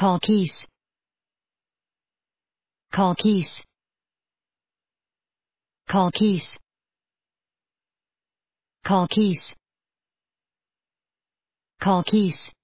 Call keys. Call keys. Call keys. Call keys. Call keys.